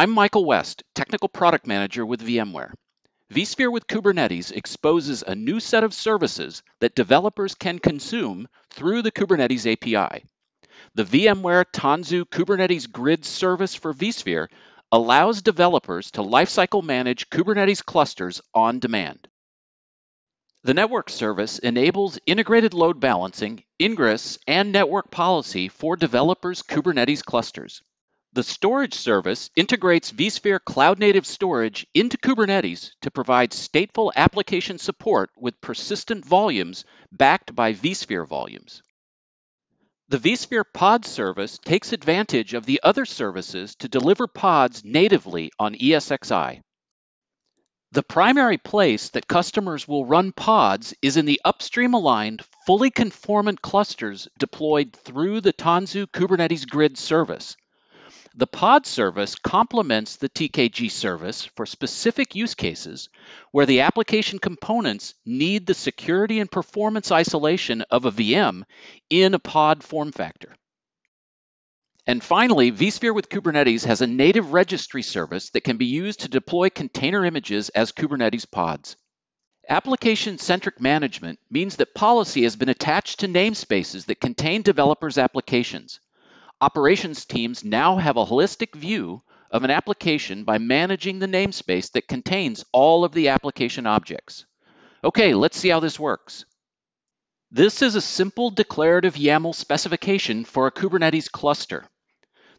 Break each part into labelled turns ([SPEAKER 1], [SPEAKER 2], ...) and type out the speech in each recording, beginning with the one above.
[SPEAKER 1] I'm Michael West, Technical Product Manager with VMware. vSphere with Kubernetes exposes a new set of services that developers can consume through the Kubernetes API. The VMware Tanzu Kubernetes Grid service for vSphere allows developers to lifecycle manage Kubernetes clusters on demand. The network service enables integrated load balancing, ingress, and network policy for developers' Kubernetes clusters. The storage service integrates vSphere cloud native storage into Kubernetes to provide stateful application support with persistent volumes backed by vSphere volumes. The vSphere pod service takes advantage of the other services to deliver pods natively on ESXi. The primary place that customers will run pods is in the upstream aligned, fully conformant clusters deployed through the Tanzu Kubernetes Grid service. The pod service complements the TKG service for specific use cases where the application components need the security and performance isolation of a VM in a pod form factor. And finally, vSphere with Kubernetes has a native registry service that can be used to deploy container images as Kubernetes pods. Application centric management means that policy has been attached to namespaces that contain developers' applications. Operations teams now have a holistic view of an application by managing the namespace that contains all of the application objects. Okay, let's see how this works. This is a simple declarative YAML specification for a Kubernetes cluster.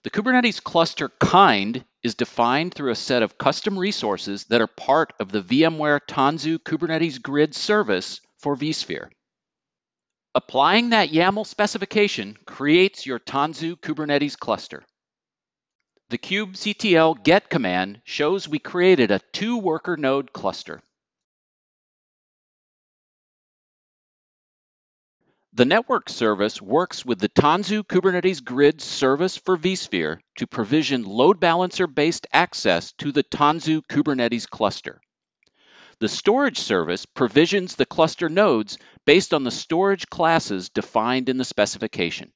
[SPEAKER 1] The Kubernetes cluster kind is defined through a set of custom resources that are part of the VMware Tanzu Kubernetes Grid service for vSphere. Applying that YAML specification creates your Tanzu Kubernetes cluster. The kubectl get command shows we created a two worker node cluster. The network service works with the Tanzu Kubernetes Grid service for vSphere to provision load balancer based access to the Tanzu Kubernetes cluster. The storage service provisions the cluster nodes based on the storage classes defined in the specification.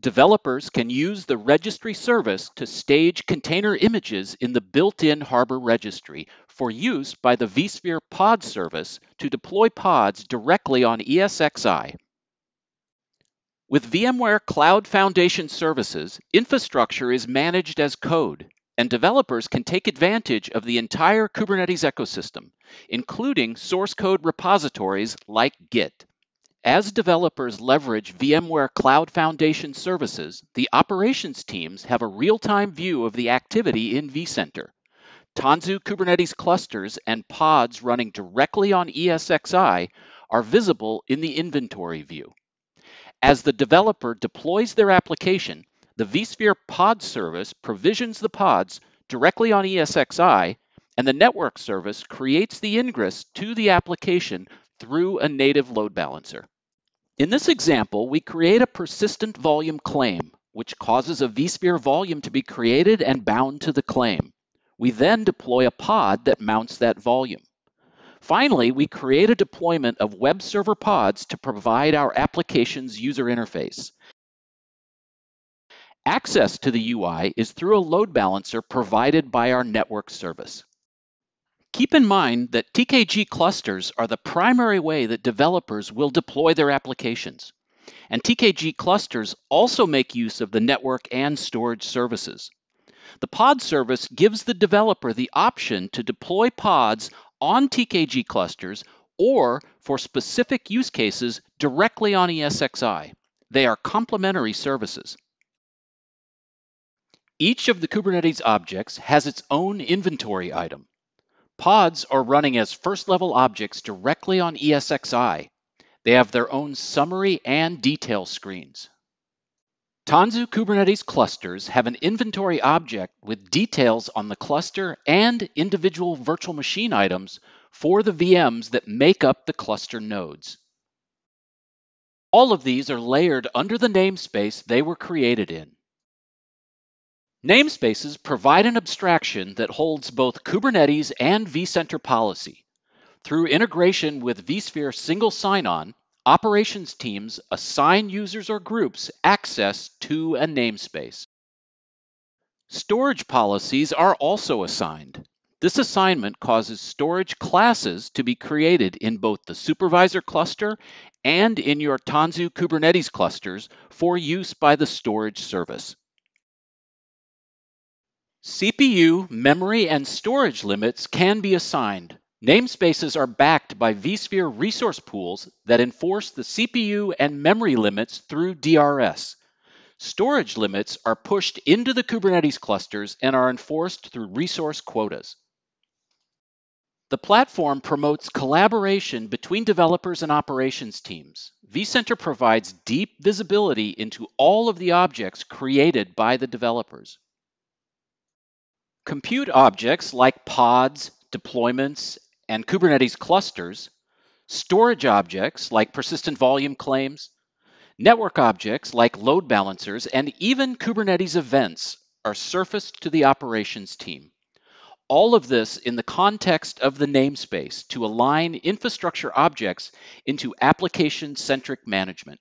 [SPEAKER 1] Developers can use the registry service to stage container images in the built-in Harbor Registry for use by the vSphere pod service to deploy pods directly on ESXi. With VMware Cloud Foundation Services, infrastructure is managed as code and developers can take advantage of the entire Kubernetes ecosystem, including source code repositories like Git. As developers leverage VMware Cloud Foundation services, the operations teams have a real time view of the activity in vCenter. Tanzu Kubernetes clusters and pods running directly on ESXi are visible in the inventory view. As the developer deploys their application, the vSphere pod service provisions the pods directly on ESXi, and the network service creates the ingress to the application through a native load balancer. In this example, we create a persistent volume claim, which causes a vSphere volume to be created and bound to the claim. We then deploy a pod that mounts that volume. Finally, we create a deployment of web server pods to provide our application's user interface. Access to the UI is through a load balancer provided by our network service. Keep in mind that TKG clusters are the primary way that developers will deploy their applications. And TKG clusters also make use of the network and storage services. The pod service gives the developer the option to deploy pods on TKG clusters or for specific use cases directly on ESXi. They are complementary services. Each of the Kubernetes objects has its own inventory item. Pods are running as first level objects directly on ESXi. They have their own summary and detail screens. Tanzu Kubernetes clusters have an inventory object with details on the cluster and individual virtual machine items for the VMs that make up the cluster nodes. All of these are layered under the namespace they were created in. Namespaces provide an abstraction that holds both Kubernetes and vCenter policy. Through integration with vSphere single sign-on, operations teams assign users or groups access to a namespace. Storage policies are also assigned. This assignment causes storage classes to be created in both the supervisor cluster and in your Tanzu Kubernetes clusters for use by the storage service. CPU, memory, and storage limits can be assigned. Namespaces are backed by vSphere resource pools that enforce the CPU and memory limits through DRS. Storage limits are pushed into the Kubernetes clusters and are enforced through resource quotas. The platform promotes collaboration between developers and operations teams. vCenter provides deep visibility into all of the objects created by the developers. Compute objects like pods, deployments, and Kubernetes clusters, storage objects like persistent volume claims, network objects like load balancers, and even Kubernetes events are surfaced to the operations team. All of this in the context of the namespace to align infrastructure objects into application centric management.